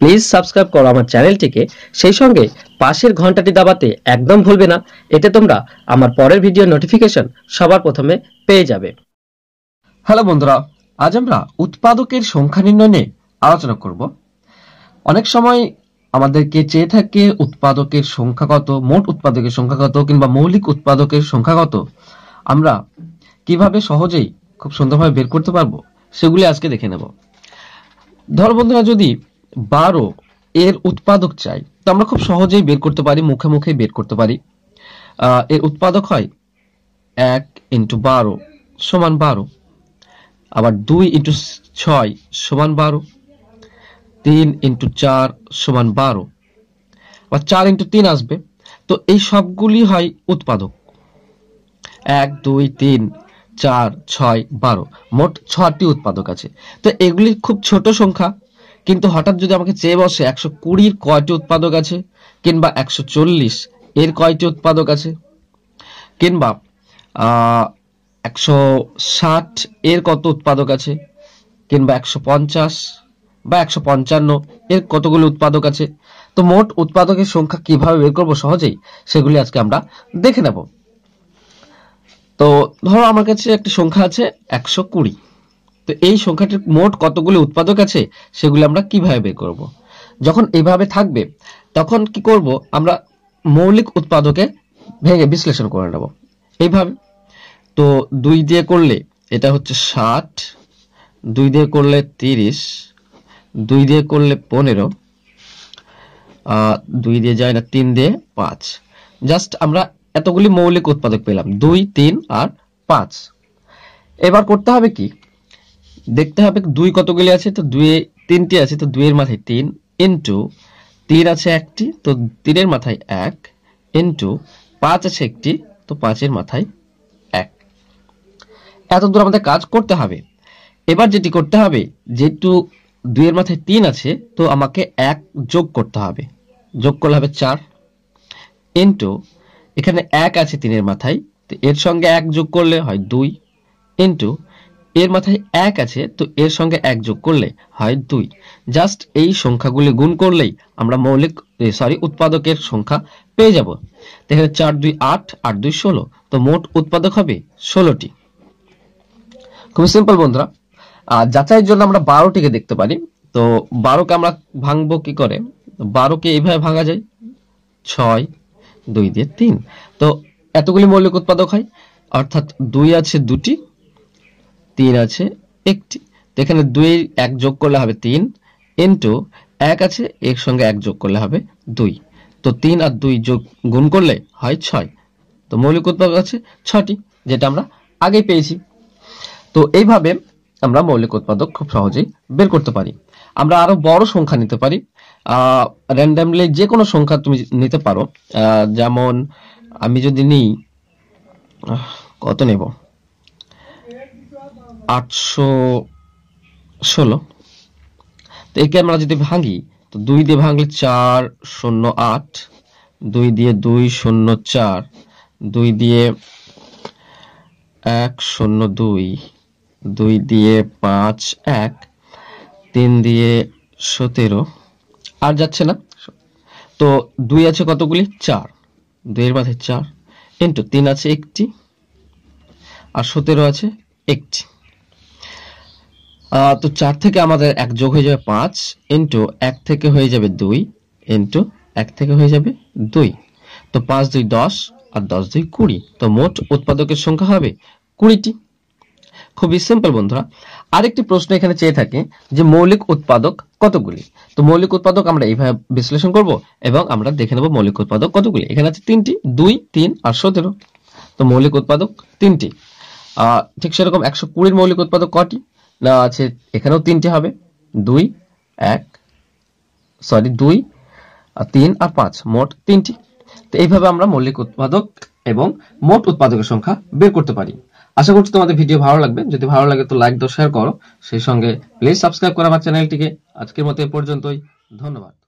please subscribe করো আমার চ্যানেলটিকে সেই সঙ্গে পাশের ঘন্টাটি দাবাতে একদম ভুলবে না এতে তোমরা আমার পরের ভিডিও নোটিফিকেশন সবার প্রথমে পেয়ে যাবে হ্যালো বন্ধুরা আজ আমরা উৎপাদকের সংখ্যা নির্ণয় নিয়ে আলোচনা করব অনেক সময় আমাদেরকে চেয়ে থাকে উৎপাদকের সংখ্যাগত মোট উৎপাদকের সংখ্যাগত কিংবা মৌলিক উৎপাদকের সংখ্যাগত আমরা কিভাবে সহজেই খুব সুন্দরভাবে বের করতে পারবো সেগুলি আজকে দেখে নেব ধর বন্ধুরা যদি বারো এর উৎপাদক চাই তো আমরা খুব সহজেই বের করতে পারি মুখে মুখে বের করতে পারি এর উৎপাদক হয় এক ইন্টু বারো সমান বারো আবার দুই ইন্টু ছয় সমান বারো তিন ইন্টু চার সমান বারো আবার চার ইন্টু তিন আসবে তো এই সবগুলি হয় উৎপাদক এক দুই তিন চার ছয় বারো মোট ছটি উৎপাদক আছে তো এগুলি খুব ছোট সংখ্যা কিন্তু হঠাৎ যদি আমাকে চেয়ে বসে একশো কুড়ির কয়টি উৎপাদক আছে কিংবা একশো চল্লিশ এর কয়টি উৎপাদক আছে কিংবা একশো ষাট এর কত উৎপাদক আছে কিংবা একশো পঞ্চাশ বা একশো পঞ্চান্ন এর কতগুলো উৎপাদক আছে তো মোট উৎপাদকের সংখ্যা কিভাবে বের করবো সহজেই সেগুলি আজকে আমরা দেখে নেব তো ধরো আমার কাছে একটি সংখ্যা আছে একশো কুড়ি তো এই সংখ্যাটির মোট কতগুলো উৎপাদক আছে সেগুলো আমরা কিভাবে বের করব যখন এভাবে থাকবে তখন কি করব আমরা মৌলিক উৎপাদকে ভেঙে বিশ্লেষণ করে নেব এইভাবে তো দুই দিয়ে করলে এটা হচ্ছে ষাট দুই দিয়ে করলে তিরিশ দুই দিয়ে করলে পনেরো দুই দিয়ে যায় না তিন দিয়ে পাঁচ জাস্ট আমরা এতগুলি মৌলিক উৎপাদক পেলাম দুই তিন আর পাঁচ এবার করতে হবে কি দেখতে হবে দুই কতগুলি আছে তো দুই তিনটি আছে তো দুইয়ের মাথায় তিন ইন্টু তিন আছে একটি তো তিনের মাথায় এক ইন্টু পাঁচ আছে একটি তো পাঁচের মাথায় এক এত দূর আমাদের কাজ করতে হবে এবার যেটি করতে হবে যেহেতু দুইয়ের মাথায় তিন আছে তো আমাকে এক যোগ করতে হবে যোগ করলে হবে চার ইন্টু এখানে এক আছে তিনের মাথায় তো এর সঙ্গে এক যোগ করলে হয় দুই ইন্টু এর মাথায় এক আছে তো এর সঙ্গে এক যোগ করলে হয় দুই জাস্ট এই সংখ্যাগুলি গুণ করলেই আমরা মৌলিক সরি উৎপাদকের সংখ্যা পেয়ে যাব তাহলে চার দুই আট আট দুই ষোলো তো মোট উৎপাদক হবে ষোলোটি খুব সিম্পল বন্ধুরা যাচাইয়ের জন্য আমরা বারোটিকে দেখতে পারি তো বারোকে আমরা ভাঙবো কি করে বারোকে এইভাবে ভাঙা যায় ছয় দুই দিয়ে তিন তো এতগুলি মৌলিক উৎপাদক হয় অর্থাৎ দুই আছে দুটি তিন আছে একটি এখানে দুই এক যোগ করলে হবে তিন ইন্টু এক আছে এর সঙ্গে এক যোগ করলে হবে দুই তো তিন আর দুই যোগ গুণ করলে হয় ছয় তো মৌলিক উৎপাদক আছে ছটি যেটা আমরা আগেই পেয়েছি তো এইভাবে আমরা মৌলিক উৎপাদক খুব সহজেই বের করতে পারি আমরা আরও বড় সংখ্যা নিতে পারি র্যান্ডামলি যে কোনো সংখ্যা তুমি নিতে পারো যেমন আমি যদি নিই কত নেব আটশো ষোলো তো একে আমরা যদি ভাঙি তো দুই দিয়ে ভাঙলে চার শূন্য আট দুই দিয়ে দুই শূন্য চার দুই দিয়ে এক শূন্য দুই দুই দিয়ে পাঁচ এক তিন দিয়ে সতেরো আর যাচ্ছে না তো দুই আছে কতগুলি চার দুইয়ের মাথায় চার ইন্টু তিন আছে একটি আর সতেরো আছে একটি তো চার থেকে আমাদের এক যোগ হয়ে যাবে পাঁচ ইন্টু এক থেকে হয়ে যাবে দুই ইন্টু এক থেকে হয়ে যাবে দুই তো পাঁচ দুই দশ আর দশ দুই কুড়ি তো মোট উৎপাদকের সংখ্যা হবে কুড়িটি খুবই সিম্পল বন্ধুরা আরেকটি প্রশ্ন এখানে চেয়ে থাকে যে মৌলিক উৎপাদক কতগুলি তো মৌলিক উৎপাদক আমরা এইভাবে বিশ্লেষণ করব এবং আমরা দেখে নেব মৌলিক উৎপাদক কতগুলি এখানে আছে তিনটি দুই তিন আর সতেরো তো মৌলিক উৎপাদক তিনটি ঠিক সেরকম একশো কুড়ির মৌলিক উৎপাদক কটি না আছে এখানেও তিনটে হবে দুই এক সরি দুই আর তিন আর পাঁচ মোট তিনটি তো এইভাবে আমরা মৌলিক উৎপাদক এবং মোট উৎপাদকের সংখ্যা বের করতে পারি আশা করছি তোমাদের ভিডিও ভালো লাগবে যদি ভালো লাগে তো লাইক দাও শেয়ার করো সেই সঙ্গে প্লিজ সাবস্ক্রাইব করো আমার চ্যানেলটিকে আজকের মতো এ পর্যন্তই ধন্যবাদ